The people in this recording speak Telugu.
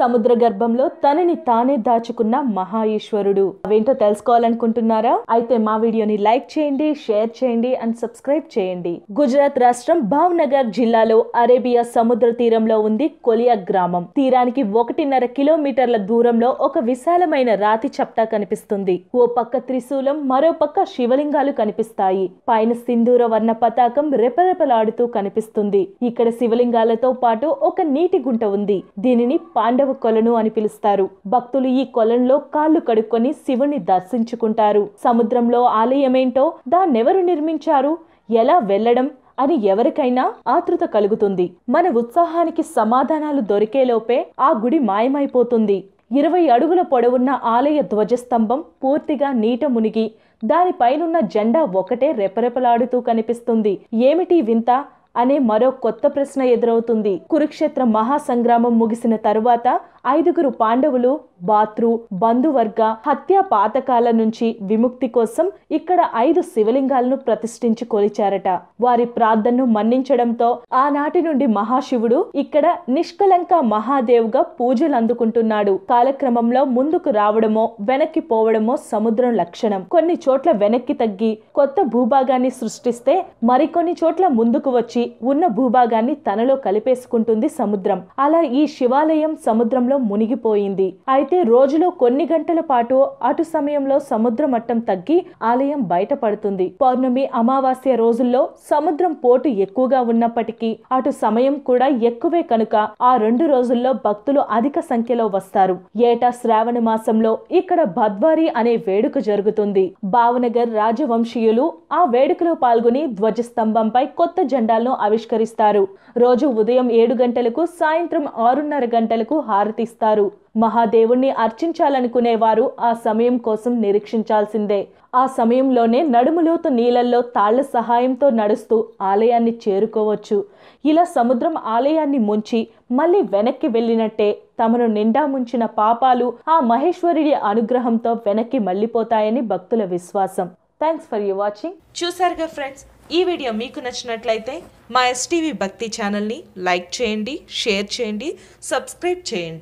సముద్ర గర్భంలో తనని తానే దాచుకున్న మహాయేశ్వరుడు అవేంటో తెలుసుకోవాలనుకుంటున్నారా అయితే మా వీడియోని లైక్ చేయండి షేర్ చేయండి అండ్ సబ్స్క్రైబ్ చేయండి గుజరాత్ రాష్ట్రం భావ్నగర్ జిల్లాలో అరేబియా సముద్ర తీరంలో ఉంది కొలియా గ్రామం తీరానికి ఒకటిన్నర కిలోమీటర్ల దూరంలో ఒక విశాలమైన రాతి చప్టా కనిపిస్తుంది ఓ పక్క త్రిశూలం మరో పక్క శివలింగాలు కనిపిస్తాయి పైన సింధూర వర్ణ పతాకం రెపరెపలాడుతూ కనిపిస్తుంది ఇక్కడ శివలింగాలతో పాటు ఒక నీటి గుంట ఉంది దీనిని పాండవ భైరవ కొలను అని పిలుస్తారు భక్తులు ఈ కొలంలో కాళ్లు కడుక్కొని శివుణ్ణి దర్శించుకుంటారు సముద్రంలో ఆలయమేంటో దాన్నెవరు నిర్మించారు ఎలా వెళ్లడం అని ఎవరికైనా ఆతృత కలుగుతుంది మన ఉత్సాహానికి సమాధానాలు దొరికేలోపే ఆ గుడి మాయమైపోతుంది ఇరవై అడుగుల పొడవున్న ఆలయ ధ్వజస్తంభం పూర్తిగా నీట మునిగి దానిపైనున్న జెండా ఒకటే రెపరెపలాడుతూ కనిపిస్తుంది ఏమిటి వింత అనే మరో కొత్త ప్రశ్న ఎదురవుతుంది కురుక్షేత్ర మహాసంగ్రామం ముగిసిన తరువాత ఐదుగురు పాండవులు బాత్రు బంధువర్గ హత్యా పాతకాల నుంచి విముక్తి కోసం ఇక్కడ ఐదు శివలింగాలను ప్రతిష్ఠించి కొలిచారట వారి ప్రార్థనను మన్నించడంతో ఆనాటి నుండి మహాశివుడు ఇక్కడ నిష్కలంక మహాదేవ్గా పూజలు అందుకుంటున్నాడు కాలక్రమంలో ముందుకు రావడమో వెనక్కి పోవడమో సముద్రం లక్షణం కొన్ని చోట్ల వెనక్కి తగ్గి కొత్త భూభాగాన్ని సృష్టిస్తే మరికొన్ని చోట్ల ముందుకు వచ్చి ఉన్న భూభాగాన్ని తనలో కలిపేసుకుంటుంది సముద్రం అలా ఈ శివాలయం సముద్రంలో మునిగిపోయింది అయితే అయితే రోజులో కొన్ని గంటల పాటు అటు సమయంలో సముద్ర మట్టం తగ్గి ఆలయం బయటపడుతుంది పౌర్ణమి అమావాస్య రోజుల్లో సముద్రం పోటు ఎక్కువగా ఉన్నప్పటికీ అటు సమయం కూడా ఎక్కువే కనుక ఆ రెండు రోజుల్లో భక్తులు అధిక సంఖ్యలో వస్తారు ఏటా శ్రావణ మాసంలో ఇక్కడ భద్వారి అనే వేడుక జరుగుతుంది భావనగర్ రాజవంశీయులు ఆ వేడుకలో పాల్గొని ధ్వజస్తంభంపై కొత్త జెండాలను ఆవిష్కరిస్తారు రోజు ఉదయం ఏడు గంటలకు సాయంత్రం ఆరున్నర గంటలకు హారతిస్తారు మహాదేవుణ్ణి అర్చించాలనుకునేవారు ఆ సమయం కోసం నిరీక్షించాల్సిందే ఆ సమయంలోనే నడుములోతు నీళ్ళల్లో తాళ్ల సహాయంతో నడుస్తూ ఆలయాన్ని చేరుకోవచ్చు ఇలా సముద్రం ఆలయాన్ని ముంచి మళ్ళీ వెనక్కి వెళ్ళినట్టే తమను నిండా ముంచిన పాపాలు ఆ మహేశ్వరుడి అనుగ్రహంతో వెనక్కి మళ్ళీపోతాయని భక్తుల విశ్వాసం థ్యాంక్స్ ఫర్ యూ వాచింగ్ చూసారుగా ఫ్రెండ్స్ ఈ వీడియో మీకు నచ్చినట్లయితే మా ఎస్టీవీ భక్తి ఛానల్ని లైక్ చేయండి షేర్ చేయండి సబ్స్క్రైబ్ చేయండి